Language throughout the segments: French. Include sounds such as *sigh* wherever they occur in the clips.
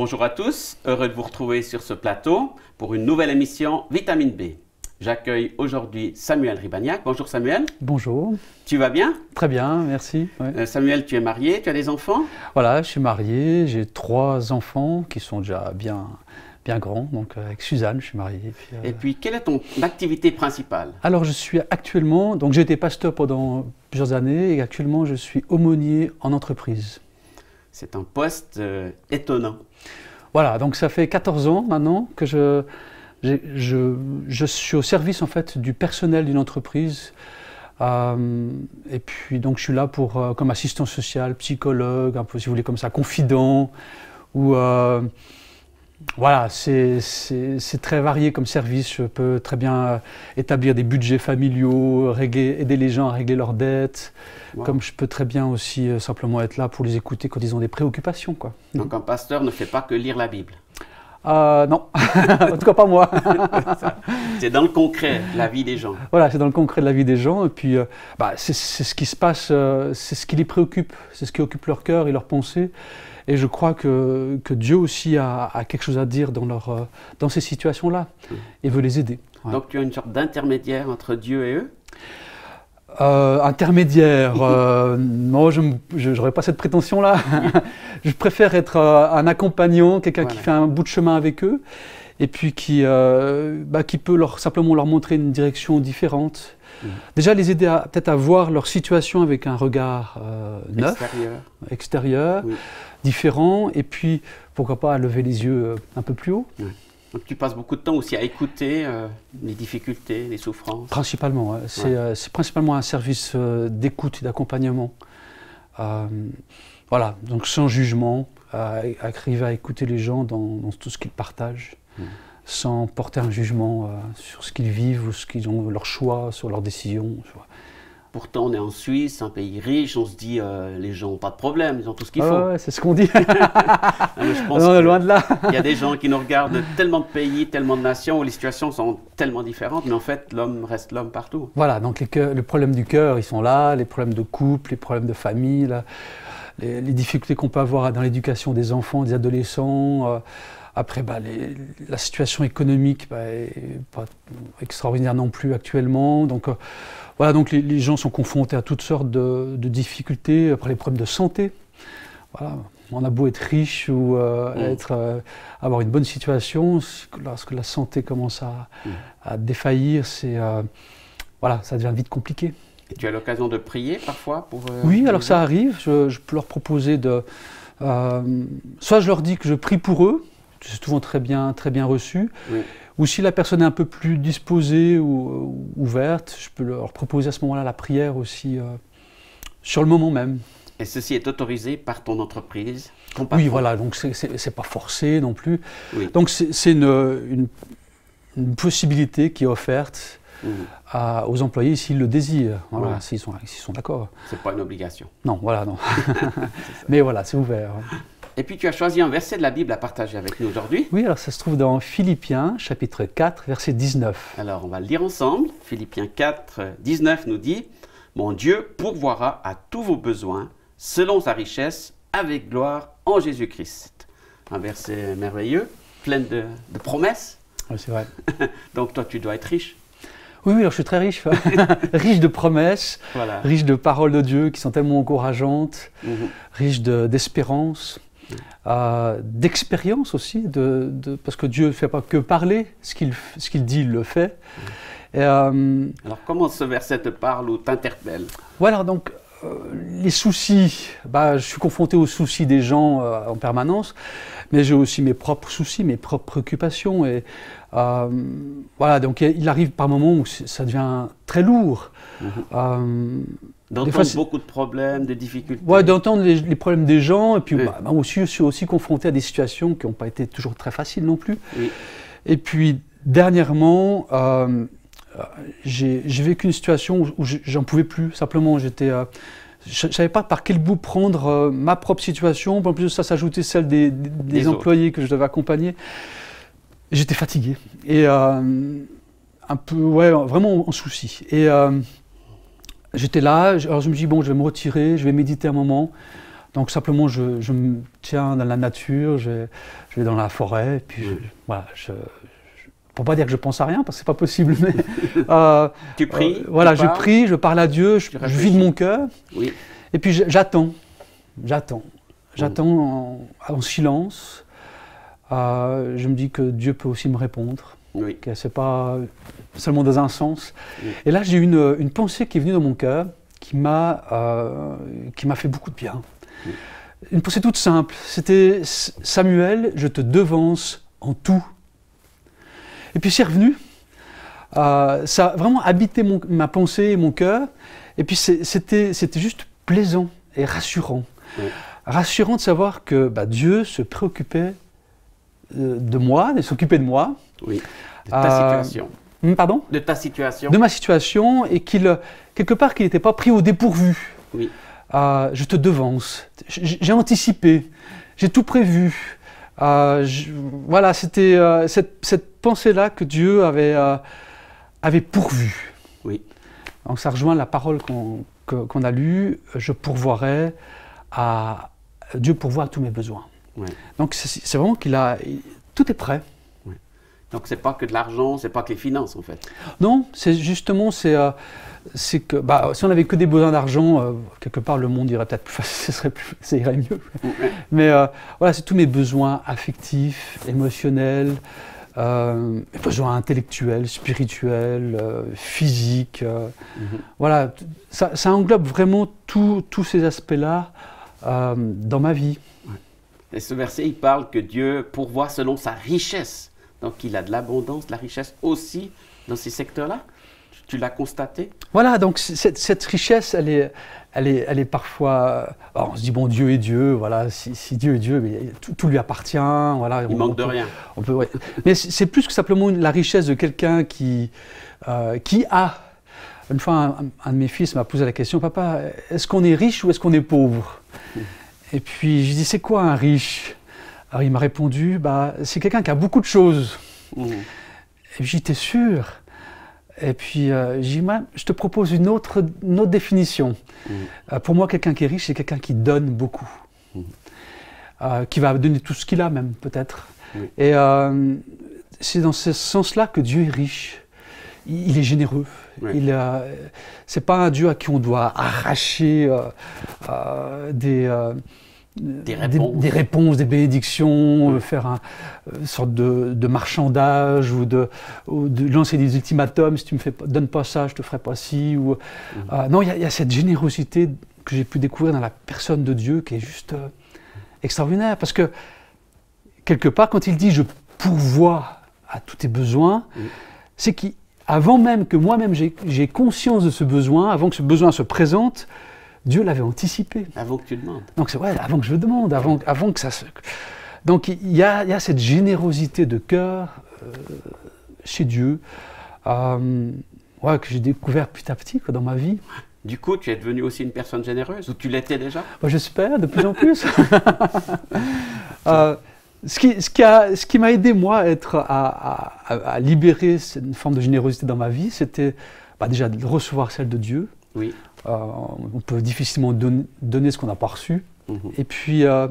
Bonjour à tous, heureux de vous retrouver sur ce plateau pour une nouvelle émission Vitamine B. J'accueille aujourd'hui Samuel Ribagnac. Bonjour Samuel. Bonjour. Tu vas bien Très bien, merci. Euh, Samuel, tu es marié, tu as des enfants Voilà, je suis marié, j'ai trois enfants qui sont déjà bien, bien grands. donc euh, avec Suzanne, je suis marié. Et puis, et euh, puis, quelle est ton activité principale Alors, je suis actuellement, donc j'ai été pasteur pendant plusieurs années, et actuellement, je suis aumônier en entreprise. C'est un poste euh, étonnant. Voilà, donc ça fait 14 ans maintenant que je, je, suis au service en fait du personnel d'une entreprise. Euh, et puis donc je suis là pour euh, comme assistant social, psychologue, un peu si vous voulez comme ça, confident ou voilà, c'est très varié comme service. Je peux très bien euh, établir des budgets familiaux, aider les gens à régler leurs dettes, comme je peux très bien aussi euh, simplement être là pour les écouter quand ils ont des préoccupations. Quoi. Donc un pasteur ne fait pas que lire la Bible euh, non, *laughs* en tout cas pas moi. *laughs* c'est dans le concret, la vie des gens. Voilà, c'est dans le concret de la vie des gens. Et puis, euh, bah, c'est ce qui se passe, euh, c'est ce qui les préoccupe, c'est ce qui occupe leur cœur et leurs pensées. Et je crois que, que Dieu aussi a, quelque chose à dire dans, leur, dans ces situations-là hum. et veut les aider. Donc tu as une sorte d'intermédiaire entre Dieu et eux euh, intermédiaire. Euh, *laughs* non, je n'aurais pas cette prétention-là. *laughs* je préfère être euh, un accompagnant, quelqu'un qui fait un bout de chemin avec eux et puis qui, bah, qui peut leur, simplement leur montrer une direction différente. Mmh. Déjà, les aider peut-être à voir leur situation avec un regard neuf, extérieur, différent, et puis pourquoi pas à lever les yeux un peu plus haut. Donc tu passes beaucoup de temps aussi à écouter euh, les difficultés, les souffrances Principalement, euh, c'est principalement un service euh, d'écoute et d'accompagnement. voilà, donc sans jugement, arriver à écouter les gens dans, tout ce qu'ils partagent, mmh. sans porter un jugement sur ce qu'ils vivent ou ce qu'ils ont, leur choix, sur leurs décisions. Pourtant, on est en Suisse, un pays riche, on se dit euh, les gens n'ont pas de problème, ils ont tout ce qu'il faut. Ouais, c'est ce qu'on dit. *laughs* *laughs* non, loin de là. Il y a des gens qui nous regardent de tellement de pays, tellement de nations où les situations sont tellement différentes, mais en fait, l'homme reste l'homme partout. Voilà, donc les, problèmes du cœur, ils sont là, les problèmes de couple, les problèmes de famille, les, difficultés qu'on peut avoir dans l'éducation des enfants, des adolescents. Euh, après, bah, la situation économique bah, est pas extraordinaire non plus actuellement. Donc, euh, voilà, donc les, gens sont confrontés à toutes sortes de, difficultés, après les problèmes de santé. Voilà. On a beau être riche ou euh, mmh. être, euh, avoir une bonne situation, lorsque la santé commence à, mmh. défaillir, c'est, voilà, ça devient vite compliqué. Et tu as l'occasion de prier parfois pour. oui, alors ça arrive. je, peux leur proposer de. soit je leur dis que je prie pour eux, c'est souvent très bien, très bien reçu. Ou si la personne est un peu plus disposée ou ouverte, je peux leur proposer à ce moment-là la prière aussi, euh, sur le moment même. Et ceci est autorisé par ton entreprise Oui, voilà, donc c'est pas forcé non plus. Donc c'est une, une, une, possibilité qui est offerte mhm. à, aux employés s'ils le désirent, s'ils sont, sont d'accord. C'est pas une obligation. Non, voilà, non. *laughs* Mais voilà, c'est ouvert. Et puis tu as choisi un verset de la Bible à partager avec nous aujourd'hui. Oui, alors ça se trouve dans Philippiens chapitre 4, verset 19. Alors on va le lire ensemble. Philippiens 4, 19 nous dit, Mon Dieu pourvoira à tous vos besoins selon sa richesse avec gloire en Jésus-Christ. Un verset merveilleux, plein de, promesses. Oui, c'est vrai. *laughs* Donc toi tu dois être riche. Oui, oui, alors je suis très riche. Hein. *laughs* riche de promesses, riche de paroles de Dieu qui sont tellement encourageantes, mhm. riche d'espérance. Euh, d'expérience aussi, de, parce que Dieu ne fait pas que parler, ce qu'il qu'il dit, il le fait. Euh, alors comment ce verset te parle ou t'interpelle Voilà, donc euh, les soucis, bah, je suis confronté aux soucis des gens en permanence, mais j'ai aussi mes propres soucis, mes propres préoccupations. Et, voilà, donc il arrive par moments où ça devient très lourd. Mhm. D'entendre beaucoup de problèmes, des difficultés. Oui, d'entendre les, problèmes des gens. Et puis, moi bah, bah, aussi, je suis aussi confronté à des situations qui n'ont pas été toujours très faciles non plus. Et puis, dernièrement, euh, j'ai vécu une situation où, où j'en pouvais plus. Simplement, j'étais. Euh, je ne savais pas par quel bout prendre euh, ma propre situation. En plus de ça s'ajoutait celle des, employés que je devais accompagner. J'étais fatigué. Et un peu, ouais, vraiment en souci. Et j'étais là, alors je me dis, bon, je vais me retirer, je vais méditer un moment. Donc simplement, je, me tiens dans la nature, je, vais dans la forêt, et puis voilà, je, pour pas dire que je pense à rien, parce que c'est pas possible, mais. *laughs* Euh, tu pries euh, Voilà, je prie, je parle à Dieu, je, vide mon cœur. Oui. Et puis j'attends, j'attends, j'attends mmh. en, silence. Euh, je me dis que Dieu peut aussi me répondre. Que c'est pas seulement dans un sens. Et là, j'ai une, une pensée qui est venue dans mon cœur, qui m'a euh, qui m'a fait beaucoup de bien. Une pensée toute simple. C'était Samuel, je te devance en tout. Et puis c'est revenu. Euh, ça a vraiment habité mon, ma pensée et mon cœur. Et puis c'était c'était juste plaisant et rassurant. Rassurant de savoir que bah, Dieu se préoccupait de moi, de s'occuper de moi. Oui. De ta euh, situation. Hmm, pardon De ta situation. De ma situation et qu'il, euh, quelque part, qu'il n'était pas pris au dépourvu. Oui. Euh, je te devance. J'ai anticipé. J'ai tout prévu. voilà, c'était cette, pensée-là que Dieu avait, avait pourvue. Oui. Donc ça rejoint la parole qu'on, a lue. Je pourvoirai à Dieu pourvoit à tous mes besoins. Donc c'est vraiment qu'il a tout est prêt. Ouais. Donc c'est pas que de l'argent, c'est pas que les finances en fait. Non, c'est justement c'est euh, c'est que bah, si on avait que des besoins d'argent, euh, quelque part le monde irait peut-être plus facile, ça, *laughs* serait plus, ça irait mieux. Mais euh, voilà, c'est tous mes besoins affectifs, émotionnels, mes besoins intellectuels, spirituels, physiques. Mhm. Voilà, ça, englobe vraiment tous ces aspects-là dans ma vie. Ouais. Et ce verset, il parle que Dieu pourvoit selon sa richesse. Donc il a de l'abondance, de la richesse aussi dans ces secteurs-là. Tu l'as constaté Voilà, donc cette, richesse, elle est, elle est, elle est parfois. Euh, on se dit, bon, Dieu est Dieu, voilà, si, Dieu est Dieu, mais tout, lui appartient. Voilà, il manque de rien. On peut, mais c'est plus que simplement la richesse de quelqu'un qui, euh, qui a. Une fois, un de mes fils m'a posé la question Papa, est-ce qu'on est riche ou est-ce qu'on est pauvre et puis je dit, c'est quoi un riche Alors il m'a répondu bah c'est quelqu'un qui a beaucoup de choses. Mmh. Et j'étais sûr. Et puis euh, j'ai dit je te propose une autre, définition. Mmh. Euh, pour moi quelqu'un qui est riche c'est quelqu'un qui donne beaucoup, mmh. euh, qui va donner tout ce qu'il a même peut-être. Et c'est dans ce sens-là que Dieu est riche il, est généreux. Ce Il, euh, c'est pas un Dieu à qui on doit arracher euh, euh, des, des, réponses. Des, bénédictions, faire une sorte de, marchandage ou de, lancer des ultimatums. Si tu me fais, donne pas ça, je te ferai pas ci. Ou, mm-hmm. non, il y, a cette générosité que j'ai pu découvrir dans la personne de Dieu qui est juste extraordinaire parce que quelque part, quand il dit je pourvois à tous tes besoins, mm. c'est qu'il avant même que moi-même j'ai conscience de ce besoin, avant que ce besoin se présente, Dieu l'avait anticipé. Avant que tu demandes. Donc c'est vrai, avant que je demande, avant, avant que ça se. Donc il y, a, cette générosité de cœur euh, chez Dieu euh, que j'ai découvert petit à petit dans ma vie. Du coup, tu es devenu aussi une personne généreuse, ou tu l'étais déjà bah, J'espère, de plus en plus. *laughs* Euh, ce qui, ce qui, m'a aidé, moi, à, être, à, libérer une forme de générosité dans ma vie, c'était bah, déjà de recevoir celle de Dieu. Euh, on peut difficilement donner ce qu'on n'a pas reçu. Mhm. Et puis, euh,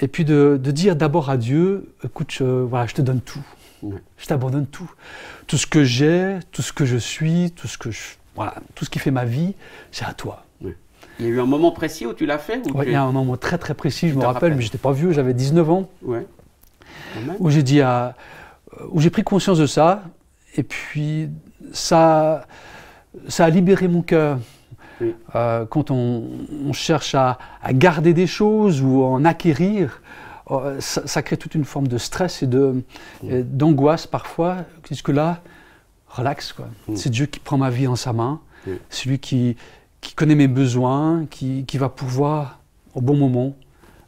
et puis de, dire d'abord à Dieu, écoute, je, te donne tout. Mhm. Je t'abandonne tout. Tout ce que j'ai, tout ce que je suis, tout ce, que tout ce qui fait ma vie, c'est à toi. Il y a eu un moment précis où tu l'as fait il y a un moment très très précis, je me rappelle, mais je n'étais pas vieux, j'avais 19 ans. Où j'ai dit à, où j'ai pris conscience de ça, et puis ça, ça a libéré mon cœur. Euh, quand on, cherche à, garder des choses ou en acquérir, euh, ça, crée toute une forme de stress et d'angoisse parfois. Puisque là, relax. quoi. C'est Dieu qui prend ma vie en sa main. C'est lui qui, qui connaît mes besoins, qui, qui va pouvoir au bon moment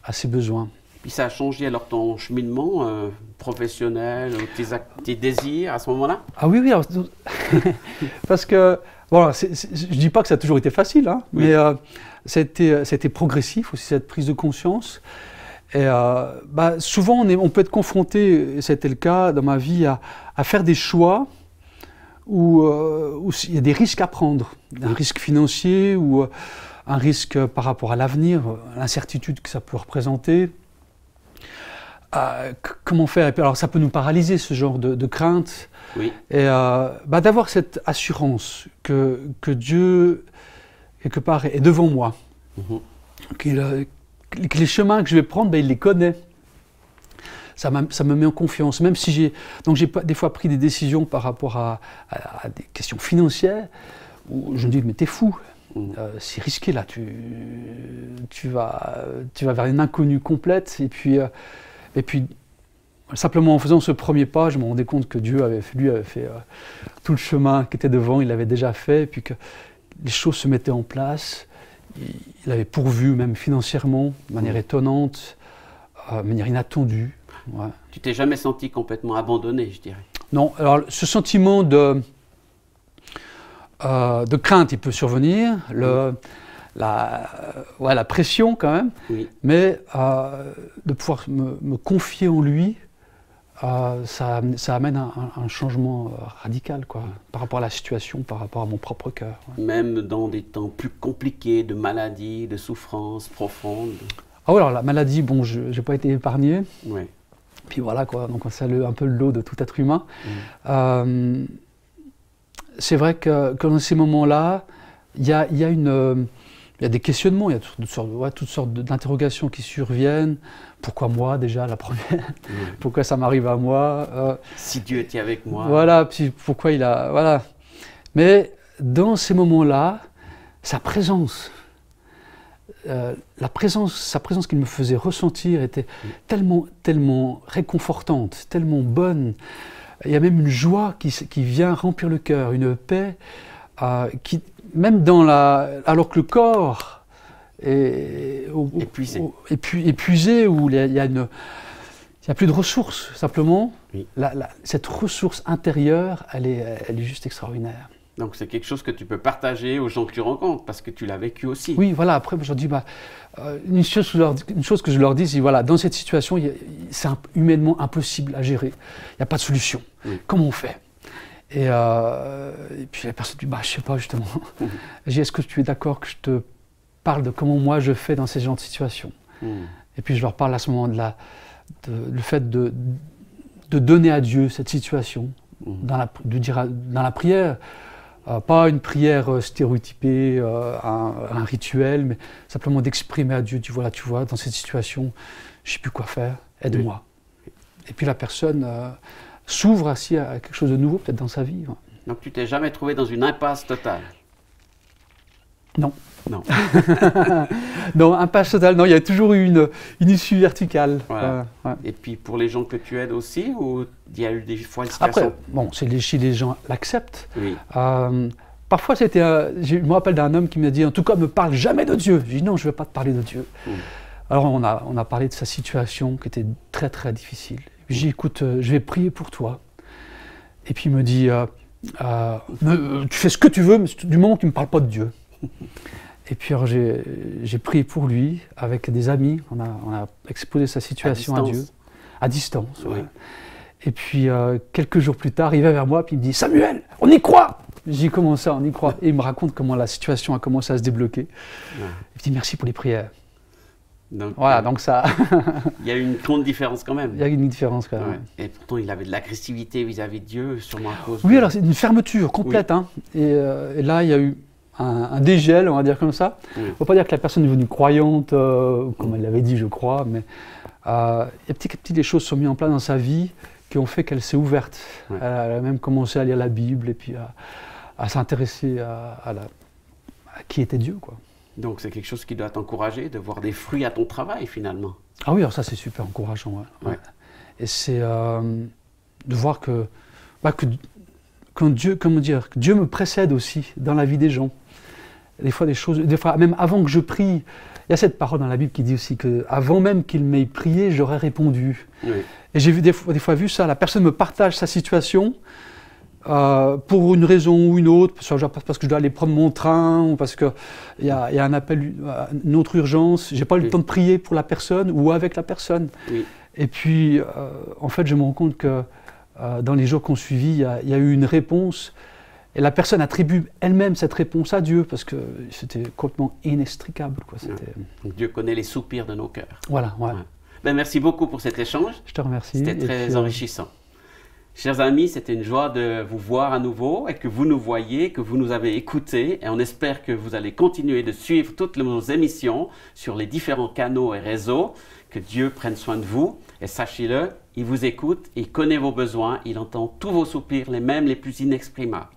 à ses besoins. Puis ça a changé alors ton cheminement euh, professionnel, euh, tes, désirs à ce moment-là Ah oui, oui. *laughs* parce que, voilà, je ne dis pas que ça a toujours été facile, hein, mais ça euh, c'était, c'était progressif aussi, cette prise de conscience. Et bah, souvent, on, est, on, peut être confronté, c'était le cas dans ma vie, à, à faire des choix euh, où, il y a des risques à prendre, un risque financier ou euh, un risque par rapport à l'avenir, l'incertitude que ça peut représenter. Euh, comment faire Alors ça peut nous paralyser ce genre de, crainte. Et bah, d'avoir cette assurance que, que, Dieu, quelque part, est devant moi, mm-hmm. que les chemins que je vais prendre, bah, il les connaît ça, me met en confiance. Même si j'ai, donc j'ai des fois pris des décisions par rapport à, des questions financières où je me dis mais t'es fou, euh, c'est risqué là, tu, tu, vas, tu vas vers une inconnue complète. Et puis, euh, et puis, simplement en faisant ce premier pas, je me rendais compte que Dieu avait, lui avait fait euh, tout le chemin qui était devant, il l'avait déjà fait, puis que les choses se mettaient en place. il avait pourvu, même financièrement, de manière étonnante, de manière inattendue. Ouais. Tu t'es jamais senti complètement abandonné, je dirais. Non, alors ce sentiment de, euh, de crainte, il peut survenir, le, la, euh, ouais, la pression quand même, mais euh, de pouvoir me, confier en lui, ça, ça, amène un, changement radical quoi, par rapport à la situation, par rapport à mon propre cœur. Même dans des temps plus compliqués, de maladies, de souffrances profondes. Ah oui, alors la maladie, bon, je n'ai pas été épargné. Oui. Puis voilà, quoi. Donc, c'est un peu le lot de tout être humain. Mm. Euh, c'est vrai que, dans ces moments-là, il y a, des questionnements, il y a toutes sortes, d'interrogations qui surviennent. Pourquoi moi déjà la première mm. Pourquoi ça m'arrive à moi euh, Si Dieu était avec moi. Voilà, pourquoi il a voilà. Mais dans ces moments-là, sa présence, euh, la présence, sa présence qu'il me faisait ressentir était tellement, tellement réconfortante, tellement bonne. Il y a même une joie qui, vient remplir le cœur, une paix euh, qui, même dans la, alors que le corps est épuisé. où il y a, n'y a plus de ressources, simplement. cette ressource intérieure, elle est juste extraordinaire. Donc c'est quelque chose que tu peux partager aux gens que tu rencontres parce que tu l'as vécu aussi. Oui, voilà. Après, bah, euh, je leur dis, une, chose, une, chose que je leur dis, c'est voilà, dans cette situation, c'est humainement impossible à gérer. Il n'y a pas de solution. Comment on fait euh, et, puis la personne dit, je bah, je sais pas justement. *laughs* est-ce que tu es d'accord que je te parle de comment moi je fais dans ces genres de situations hmm. Et puis je leur parle à ce moment de le fait de, de donner à Dieu cette situation hmm. dans, la, de dire dans la prière. Euh, pas une prière euh, stéréotypée, euh, un, rituel, mais simplement d'exprimer à Dieu, tu tu vois, dans cette situation, je sais plus quoi faire, aide-moi. Et puis la personne s'ouvre ainsi à, quelque chose de nouveau, peut-être dans sa vie. Donc tu t'es jamais trouvé dans une impasse totale Non. Non. *laughs* non, pas total. Non, il y a toujours eu une, une issue verticale. Et puis pour les gens que tu aides aussi, ou il y a eu des fois une Après, bon, c'est si les gens l'acceptent. Euh, parfois, c'était. je me rappelle d'un homme qui m'a dit En tout cas, me parle jamais de Dieu. J'ai dit Non, je ne veux pas te parler de Dieu. Alors, on a, on a parlé de sa situation qui était très, très difficile. Mmh. J'ai dit Écoute, euh, je vais prier pour toi. Et puis, il me dit euh, Tu fais ce que tu veux, mais du moment que tu ne me parles pas de Dieu. Et puis j'ai prié pour lui avec des amis. On a, on a exposé sa situation à, Dieu, à distance. Et puis euh, quelques jours plus tard, il vient vers moi puis il me dit Samuel, on y croit. J'ai dit comment ça, on y croit. Et il me raconte comment la situation a commencé à se débloquer. Il me dit merci pour les prières. voilà, euh, donc ça. Il y a une grande différence quand même. Il y a une différence quand même. Et pourtant, il avait de l'agressivité vis-à-vis de Dieu, sûrement à cause. Oui, alors c'est une fermeture complète. Hein. Euh, et, là, il y a eu un, dégel, on va dire comme ça. On ne peut pas dire que la personne est devenue croyante, euh, comme elle l'avait dit, je crois, mais euh, petit à petit, des choses sont mises en place dans sa vie qui ont fait qu'elle s'est ouverte. Elle a même commencé à lire la Bible et puis à, s'intéresser à, la, qui était Dieu. Quoi. Donc c'est quelque chose qui doit t'encourager de voir des fruits à ton travail finalement. Ah oui, alors ça c'est super encourageant. Et c'est euh, de voir que, bah, que, Dieu, comment dire, que Dieu me précède aussi dans la vie des gens des fois des choses, des fois même avant que je prie. Il y a cette parole dans la Bible qui dit aussi que avant même qu'il m'ait prié, j'aurais répondu. Et j'ai vu des fois, des fois, vu ça. La personne me partage sa situation euh, pour une raison ou une autre, parce que je dois aller prendre mon train ou parce qu'il y, a, y a un appel, euh, une autre urgence. J'ai pas eu le temps de prier pour la personne ou avec la personne. Et puis, euh, en fait, je me rends compte que dans les jours qui ont suivi, il y, y, a eu une réponse et la personne attribue elle-même cette réponse à Dieu, parce que c'était complètement inextricable. Quoi. Dieu connaît les soupirs de nos cœurs. Voilà, Ben, merci beaucoup pour cet échange. Je te remercie. C'était très euh, enrichissant. Chers amis, c'était une joie de vous voir à nouveau et que vous nous voyez, que vous nous avez écoutés. Et on espère que vous allez continuer de suivre toutes nos émissions sur les différents canaux et réseaux. Que Dieu prenne soin de vous. Et sachez-le, il vous écoute, il connaît vos besoins, il entend tous vos soupirs, les mêmes les plus inexprimables.